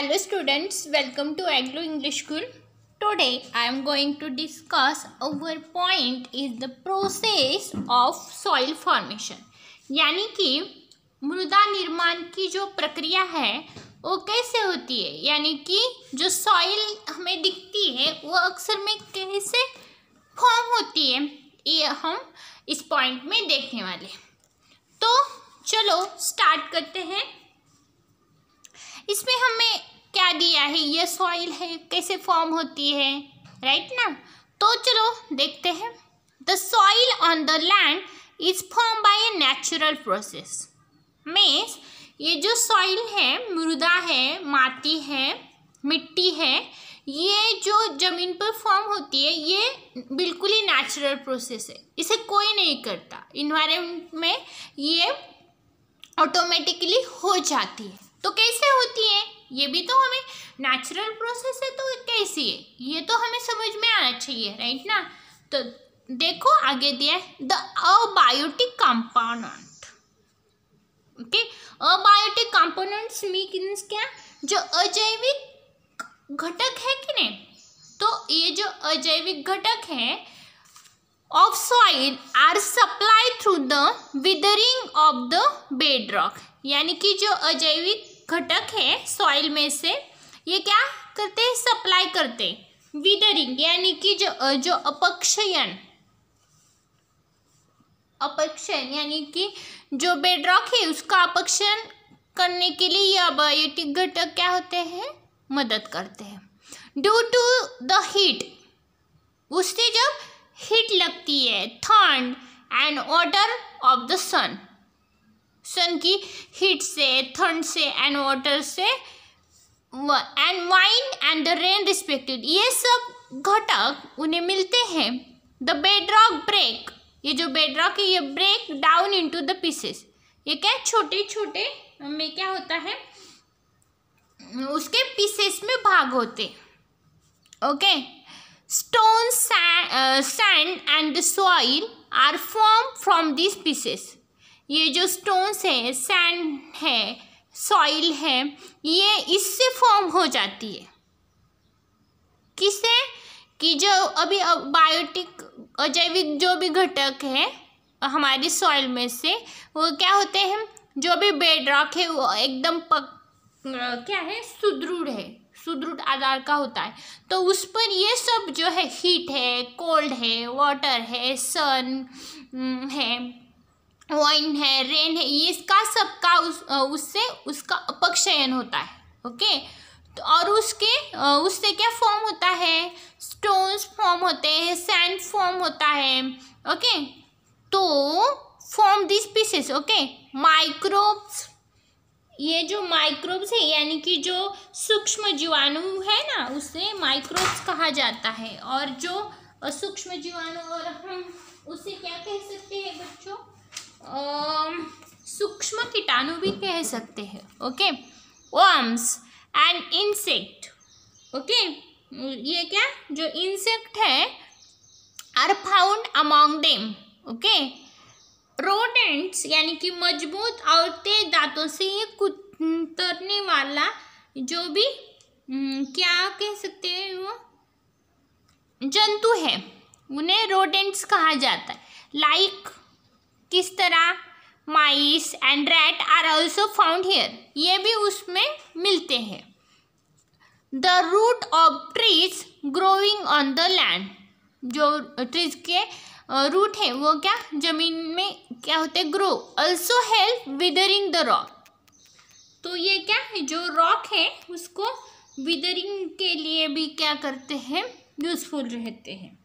Hello students, welcome to Anglo English School. Today I am going to discuss our point is the process of soil formation. यानी कि मृदा निर्माण की जो प्रक्रिया है वो कैसे होती है यानी कि जो सॉइल हमें दिखती है वो अक्सर में कैसे फॉर्म होती है ये हम इस पॉइंट में देखने वाले तो चलो स्टार्ट करते हैं इसमें हमें क्या दिया है ये सॉइल है कैसे फॉर्म होती है राइट ना तो चलो देखते हैं the soil on the land is form by a natural process means ये जो सॉइल है मृदा है माटी है मिट्टी है ये जो ज़मीन पर फॉर्म होती है ये बिल्कुल ही नेचुरल प्रोसेस है इसे कोई नहीं करता इन्वायरमेंट में ये ऑटोमेटिकली हो जाती है तो कैसे होती है ये भी तो हमें नेचुरल प्रोसेस है तो कैसी है ये तो हमें समझ में आना चाहिए राइट ना तो देखो आगे दिया है the abiotic component okay abiotic components means क्या जो अजैविक घटक है कि नहीं तो ये जो अजैविक घटक है soil are supply through the weathering of the bed rock यानी कि जो अजैविक घटक है सॉइल में से ये क्या करते हैं सप्लाई करते विदरिंग यानी कि जो जो अपक्षयन अपक्षयन यानी कि जो बेडरॉक है उसका अपक्षयन करने के लिए ये अबायोटिक घटक क्या होते हैं मदद करते हैं ड्यू टू द हीट उससे जब हीट लगती है ठंड and order of the sun sun की हीट से थंड से एंड वाटर से and wind and the rain respected ये सब घटक उन्हें मिलते हैं द बेडरॉक ब्रेक ये जो बेडरॉक है ये break down into the pieces ये क्या छोटे छोटे में क्या होता है उसके पीसेस में भाग होते okay stone sand and soil are form from this pieces ये जो स्टोन्स हैं सैंड है सॉइल है ये इससे फॉर्म हो जाती है किससे कि जो अभी बायोटिक अजैविक जो भी घटक है हमारी सॉइल में से वो क्या होते हैं जो भी बेड रॉक है वो एकदम पक क्या है सुदृढ़ है सुदृढ़ आधार का होता है तो उस पर ये सब जो है हीट है कोल्ड है वाटर है सन है वाइन है रेन है ये इसका सबका उस उससे उसका अपक्षयन होता है ओके तो और उसके उससे क्या फॉर्म होता है स्टोन्स फॉर्म होते हैं सैंड फॉर्म होता है ओके तो form this pieces okay microbes ये जो माइक्रोब्स है यानी कि जो सूक्ष्म जीवाणु है ना उसे माइक्रोब्स कहा जाता है और जो सूक्ष्म जीवाणु और हम उसे क्या कह सकते हैं बच्चों सूक्ष्म कीटाणु भी कह सकते हैं okay worms and insect okay ये क्या जो इंसेक्ट है are found among them okay rodents यानी कि मजबूत और तेज दांतों से ये कुतरने वाला जो भी हम्म, क्या कह सकते हैं वो जंतु है उन्हें रोडेंट्स कहा जाता है लाइक like, किस तरह mice and rat are also found here ये भी उसमें मिलते हैं the root of trees growing on the land जो ट्रीज के रूट है वो क्या जमीन में क्या होते हैं grow also help withering the rock तो ये क्या है जो रॉक है उसको विदरिंग के लिए भी क्या करते हैं यूजफुल रहते हैं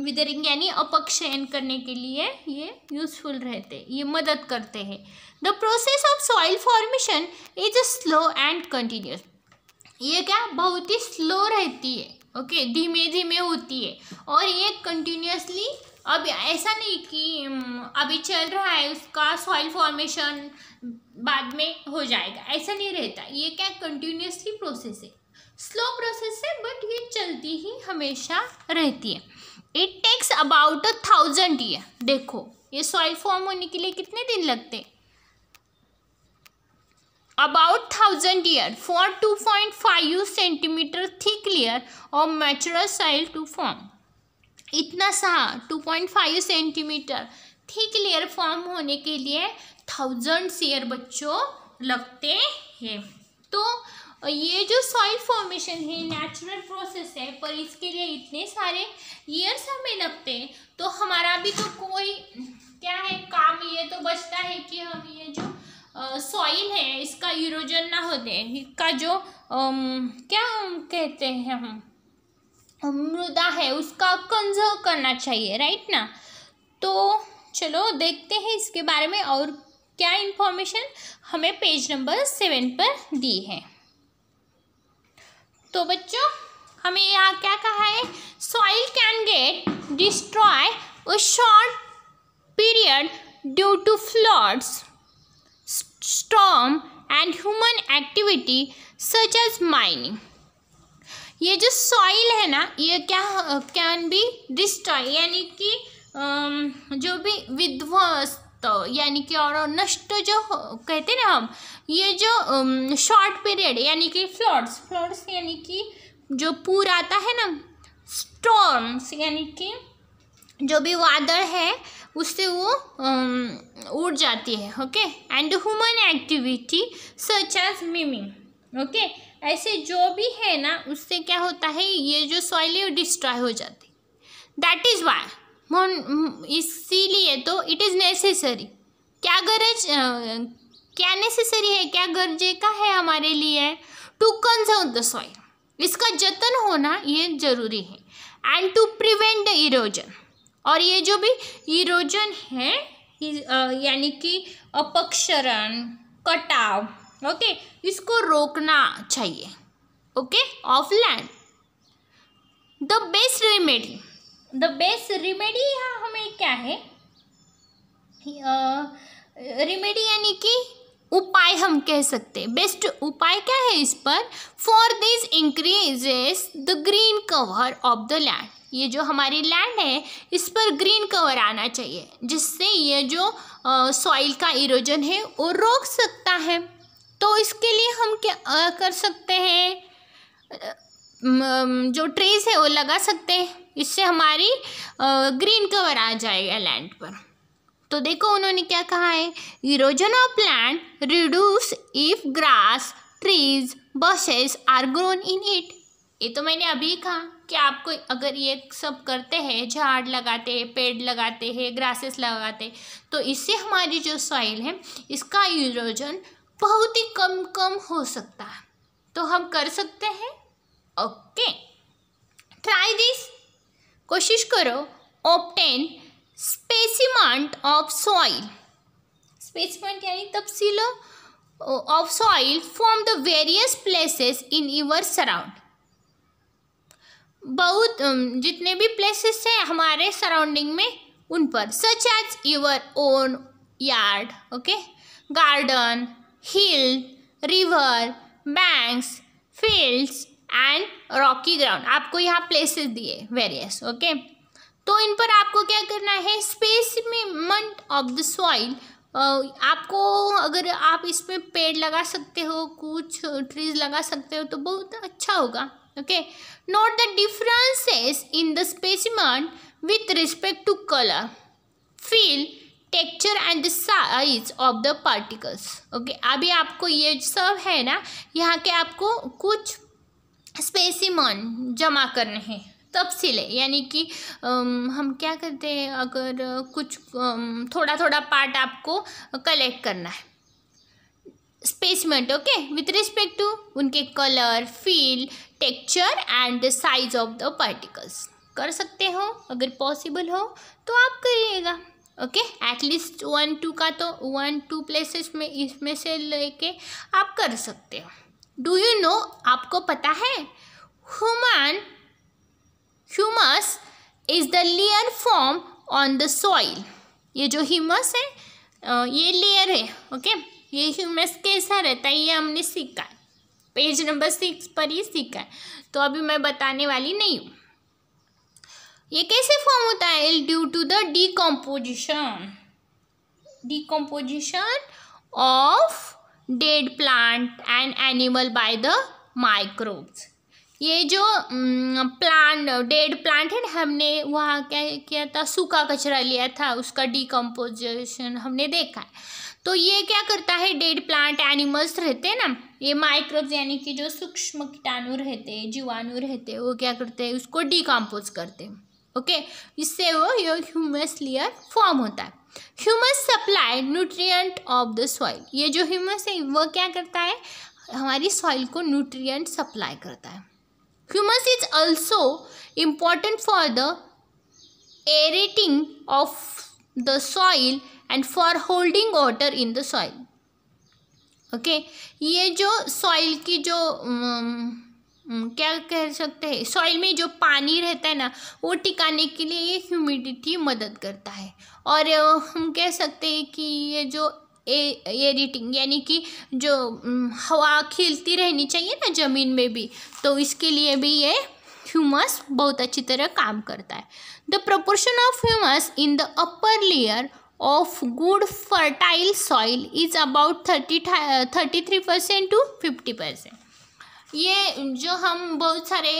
विदरिंग यानी अपक्षयन करने के लिए ये यूजफुल रहते हैं ये मदद करते हैं the process of soil formation is slow and continuous ये क्या बहुत ही स्लो रहती है ओके धीमे धीमे होती है और ये कंटिन्यूसली अब ऐसा नहीं कि अभी चल रहा है उसका सॉइल फॉर्मेशन बाद में हो जाएगा ऐसा नहीं रहता ये क्या कंटिन्यूसली प्रोसेस है स्लो प्रोसेस है बट ये चलती ही हमेशा रहती है it takes about a thousand year देखो ये सॉइल फॉर्म होने के लिए कितने दिन लगते about thousand year for two point five centimetre thick layer और मैचर सॉइल टू फॉर्म इतना सा two point five centimetre thick layer form होने के लिए थाउजेंड ईयर बच्चों लगते हैं तो और ये जो सॉइल फॉर्मेशन है नेचुरल प्रोसेस है पर इसके लिए इतने सारे ईयर्स हमें लगते हैं तो हमारा भी तो कोई क्या है काम ये तो बचता है कि हम ये जो सॉइल है इसका इरोजन ना हो दे इसका जो आम, क्या हम कहते हैं हम मृदा है उसका कंजर्व करना चाहिए राइट ना तो चलो देखते हैं इसके बारे में और क्या इन्फॉर्मेशन हमें पेज नंबर सेवन पर दी है तो बच्चों हमें यहाँ क्या कहा है soil can get destroy a short period due to floods storm and human activity such as mining ये जो सॉइल है ना ये क्या कैन बी डिस्ट्रॉय यानी कि जो भी विध्वस्त तो यानी कि और नष्ट जो कहते ना हम ये जो शॉर्ट पीरियड यानी कि फ्लड्स फ्लड्स यानी कि जो पूर आता है ना स्टॉर्म्स यानी कि जो भी वादर है उससे वो उड़ जाती है okay and human activity such as mining okay ऐसे जो भी है ना उससे क्या होता है ये जो सॉइल है वो डिस्ट्रॉय हो जाती दैट इज़ वाई इसीलिए तो इट इज़ नेसेसरी क्या गरज क्या नेसेसरी है क्या गरजे का है हमारे लिए टू कंजर्व द सॉइल इसका जतन होना ये ज़रूरी है and to prevent the erosion और ये जो भी इरोजन है यानी कि अपक्षरण कटाव ओके okay, इसको रोकना चाहिए okay of land the best remedy the best remedy यहाँ हमें क्या है रिमेडी यानी कि उपाय हम कह सकते हैं बेस्ट उपाय क्या है इस पर for this increases the green cover of the land ये जो हमारी लैंड है इस पर ग्रीन कवर आना चाहिए जिससे ये जो सॉइल का इरोजन है वो रोक सकता है तो इसके लिए हम क्या आ, कर सकते हैं जो ट्रीज है वो लगा सकते हैं इससे हमारी ग्रीन कवर आ जाएगा लैंड पर तो देखो उन्होंने क्या कहा है erosion of land reduce if grass trees bushes are grown in it ये तो मैंने अभी कहा कि आपको अगर ये सब करते हैं झाड़ लगाते हैं पेड़ लगाते हैं ग्रासेस लगाते हैं तो इससे हमारी जो सॉइल है इसका इरोजन बहुत ही कम कम हो सकता है तो हम कर सकते हैं ओके ट्राई दिस कोशिश करो obtain specimen of soil specimen यानी तफसील of soil from the various places in your surround बहुत जितने भी प्लेसेस हैं हमारे सराउंडिंग में उन पर such as your own yard okay garden hill river banks fields and rocky ground आपको यहाँ प्लेसेस दिए वेरियस ओके तो इन पर आपको क्या करना है स्पेसमेंट ऑफ द सॉइल आपको अगर आप इसमें पेड़ लगा सकते हो कुछ ट्रीज लगा सकते हो तो बहुत अच्छा होगा okay note the differences in the specimen with respect to colour feel texture and the size of the particles okay अभी आपको ये सब है ना यहाँ के आपको कुछ स्पेसिमन जमा करने हैं तफसीलें यानी कि हम क्या करते हैं अगर कुछ थोड़ा थोड़ा पार्ट आपको कलेक्ट करना है specimen okay with respect to उनके colour feel texture and size of the particles कर सकते हो अगर पॉसिबल हो तो आप करिएगा ओके एटलीस्ट वन टू का तो वन टू प्लेसेस में इसमें से लेके आप कर सकते हो डू यू नो आपको पता है human humus is the layer form on the soil ये जो ह्यूमस है ये लेयर है ओके ये ह्यूमस कैसा रहता है ये हमने सीखा है पेज नंबर सिक्स पर ही सीखा है तो अभी मैं बताने वाली नहीं हूँ ये कैसे फॉर्म होता है due to the decomposition decomposition of dead plant and animal by the microbes ये जो प्लांट डेड प्लांट है ना हमने वहाँ क्या किया था सूखा कचरा लिया था उसका डिकम्पोजिशन हमने देखा है तो ये क्या करता है डेड प्लांट एनिमल्स रहते हैं ना ये माइक्रोब्स यानी कि जो सूक्ष्म कीटाणु रहते हैं जीवाणु रहते हैं वो क्या करते हैं उसको डिकम्पोज करते हैं ओके इससे वो ये ह्यूमस लेयर फॉर्म होता है humus supply nutrient of the soil ये जो ह्यूमस है वो क्या करता है हमारी सॉइल को न्यूट्रिएंट सप्लाई करता है humus is also important for the aerating of the soil and for holding water in the soil okay ये जो सॉइल की जो um, हम्म, क्या कह सकते हैं सॉइल में जो पानी रहता है ना वो टिकाने के लिए ये ह्यूमिडिटी मदद करता है और हम कह सकते हैं कि ये जो एरिटिंग यानी कि जो हम्म, हवा खिलती रहनी चाहिए ना ज़मीन में भी तो इसके लिए भी ये ह्यूमस बहुत अच्छी तरह काम करता है the proportion of humus in the upper layer of good fertile soil is about thirty thirty three percent to fifty percent ये जो हम बहुत सारे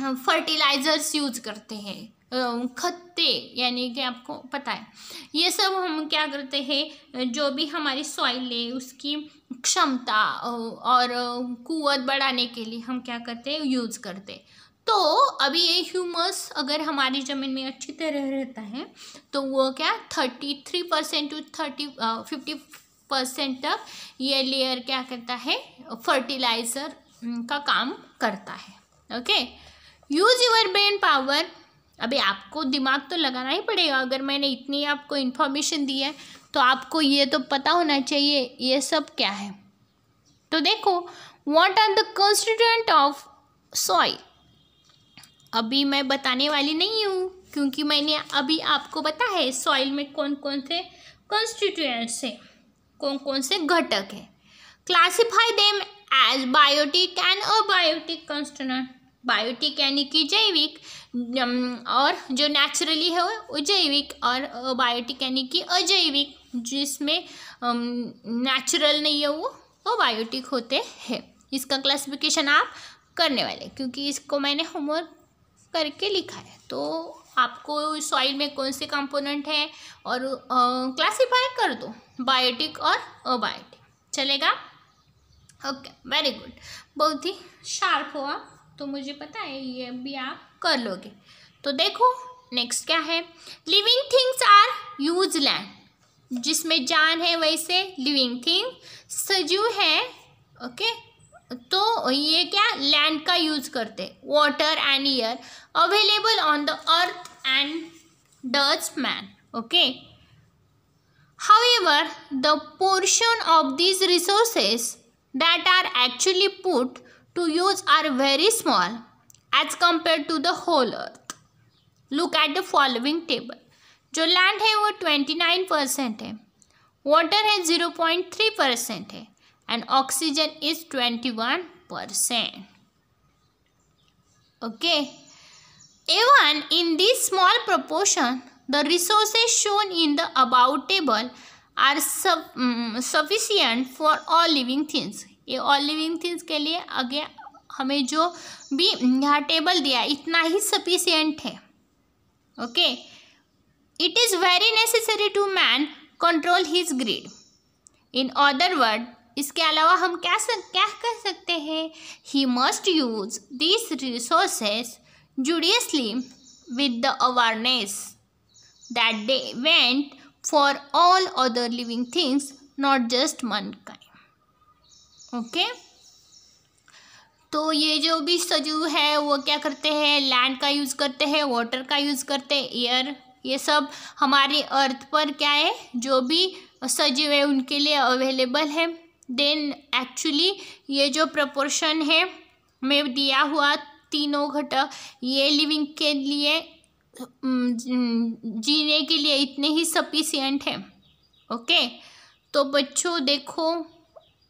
फर्टिलाइज़र्स हम्म, यूज करते हैं खत्ते यानी कि आपको पता है ये सब हम क्या करते हैं जो भी हमारी सॉइल है उसकी क्षमता और कुत बढ़ाने के लिए हम क्या करते हैं यूज़ करते हैं तो अभी ये ह्यूमस अगर हमारी ज़मीन में अच्छी तरह रहता है तो वो क्या thirty three percent to thirty fifty percent तक ये लेयर क्या करता है फर्टिलाइजर हम्म, का काम करता है okay use your brain power अभी आपको दिमाग तो लगाना ही पड़ेगा अगर मैंने इतनी आपको इन्फॉर्मेशन दी है तो आपको ये तो पता होना चाहिए ये सब क्या है तो देखो what are the constituent of soil अभी मैं बताने वाली नहीं हूँ क्योंकि मैंने अभी आपको पता है सॉइल में कौन कौन से कंस्टिट्यूएंट्स हैं कौन कौन से घटक है classify them as biotic and abiotic constituent biotic यानी कि जैविक और जो नेचुरली है वो जैविक और अबायोटिक यानी कि अजैविक जिसमें नेचुरल नहीं है वो अबायोटिक होते हैं इसका क्लासिफिकेशन आप करने वाले क्योंकि इसको मैंने होमवर्क करके लिखा है तो आपको सॉइल में कौन से कंपोनेंट हैं और क्लासीफाई कर दो बायोटिक और अबायोटिक चलेगा ओके वेरी गुड बहुत ही शार्प आप तो मुझे पता है ये भी आप कर लोगे तो देखो नेक्स्ट क्या है living things are use land जिसमें जान है वैसे लिविंग थिंग सजीव है ओके okay? तो ये क्या लैंड का यूज करते water and air available on the earth and dust man okay however the portion of these resources that are actually put to use are very small as compare to the whole earth look at the following table जो land है वो twenty nine percent है water है zero point three percent है and oxygen is 21%. Okay. Even in this small proportion, the resources shown in the above table are sub, um, mm, sufficient for all living things. ये all living things के लिए आगे हमें जो भी यहाँ table दिया इतना ही sufficient है Okay, it is very necessary to man control his greed. In other word. इसके अलावा हम क्या सक, क्या कह सकते हैं he must use this resources judiciously with the awareness that they want for all other living things not just man का ओके तो ये जो भी सजीव है वो क्या करते हैं लैंड का यूज़ करते हैं वाटर का यूज़ करते हैं एयर ये सब हमारी अर्थ पर क्या है जो भी सजीव है उनके लिए अवेलेबल है देन एक्चुअली ये जो प्रपोर्शन है में दिया हुआ तीनों घटक ये लिविंग के लिए जीने के लिए इतने ही सफिशियंट हैं ओके तो बच्चों देखो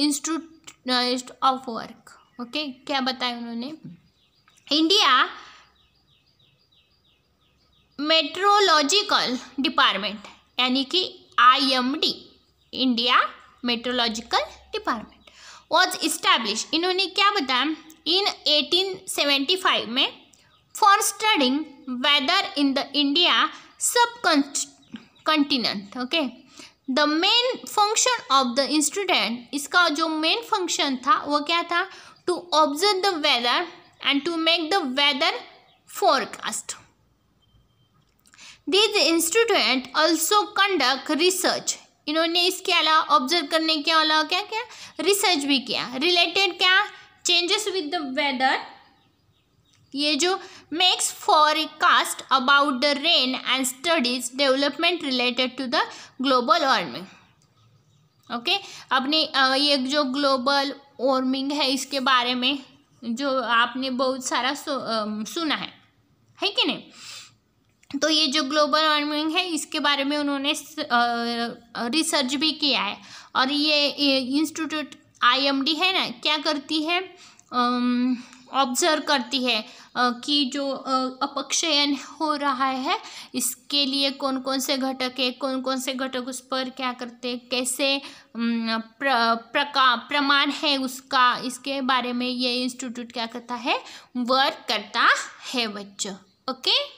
इंस्टीट्यूट ऑफ वर्क ओके क्या बताया उन्होंने इंडिया मेट्रोलॉजिकल डिपार्टमेंट यानी कि IMD India metrological department was establish इन्होंने क्या बताया इन 1875 में for studying weather in the India subcontinent okay the main function of the institute इसका जो मेन फंक्शन था वो क्या था to observe the weather and to make the weather forecast these institute also conduct research इन्होंने इसके अलावा observe करने के अलावा क्या क्या रिसर्च भी किया रिलेटेड क्या चेंजेस विद द वेदर ये जो makes forecast about the rain and studies development related to the global warming okay अपने ये जो ग्लोबल वार्मिंग है इसके बारे में जो आपने बहुत सारा सु, आ, सुना है है कि नहीं तो ये जो ग्लोबल वार्मिंग है इसके बारे में उन्होंने रिसर्च भी किया है और ये इंस्टीट्यूट आईएमडी है ना क्या करती है ऑब्जर्व करती है कि जो अपक्षयन हो रहा है इसके लिए कौन कौन से घटक है कौन कौन से घटक उस पर क्या करते हैं कैसे प्र, प्रका प्रमाण है उसका इसके बारे में ये इंस्टीट्यूट क्या करता है वर्क करता है बच्चों ओके